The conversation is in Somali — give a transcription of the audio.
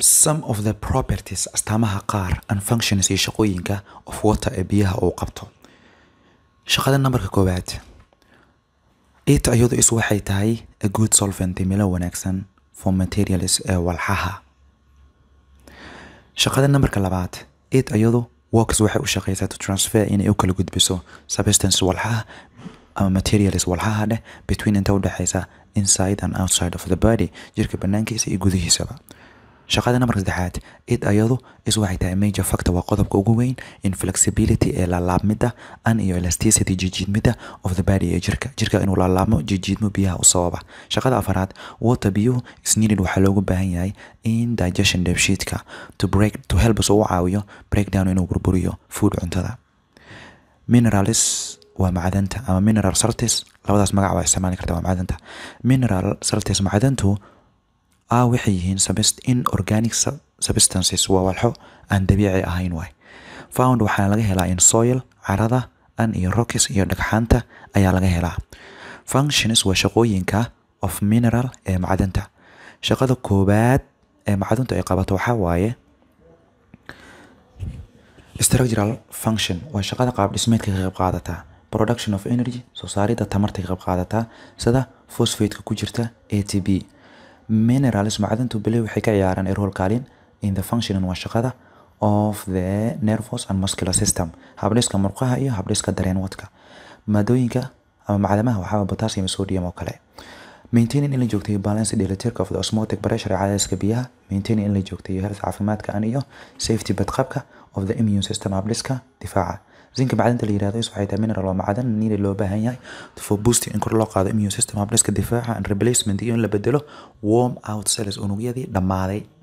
some of the properties astaamaha qaar and functions iyo shaqooyinka of water ee biyaha uu qabto shaqada nambarka koowaad it iyadu is waxay tahay a good solvent milo wanaagsan for materials ee eh, walxaha shaqada nambarka labaad it iyadu workers waxay u shaqeysaa to transfer inay u kala gudbiso substance walxaha ama materials walxaha dheh between inta u dhexeysa inside and outside of the body jirka banaankiisa iyo gudihiisaba shaqada nambarka saddexaad id ayadu is tahay major factor waa qodobka ugu weyn in flexibility ee laalaabmidda an iyo elasticity jijiidmidda of the body ee jirka jirka inuu laalaabmo jijiidmo biyaha u sababa shaqada afaraad water biyuhu sneeded waxaa loogu baahan yahay in digestion dheebshiidka to break uu caawiyo breakdown inuu burburiyo food cuntada minerals waa macdanta ama mineral saltis labadaas magac waa isticmaali karta waa macdanta mineral saltis macdantu ah waxay yihiin in organic substances waa walxo aan dabiici ahayn waay found waxaa laga helaa in soil carada an iyo rockis iyo dhagxaanta ayaa laga helaa functions waa shaqooyinka of mineral ee macdanta shaqada koowaad ee macdanta ay qabato waxaa waaye structural function waa shaqada qaabdhismeedka ka qayb qaadataa production of energy soo saarida tamarta ka qayb qaadataa sida phosphateska ku jirta a t b minerals macdantu bele waxay ka ciyaaraan a kaalin in the functioning waa shaqada of the nervous and muscular system habdhiska murqaha iyo habdhiska dareenwadka maadooyinka ama macdamaha waxaaba potassium sodium oo kale maintaining in la joogtayo balance dheelitirka of the osmotic pressure cadayska biyaha maintaining in la joogtayo health caafimaadka an iyo safety badqabka of the immune system habdhiska difaaca zinka macdanta la yirahdo waxay tahay mineral waa macdan nina loo baahan yahay for boosting in kor loo qaado immune system habdhiska difaaca and replacement iyo in la bedelo warm out cells unugyadii dhammaaday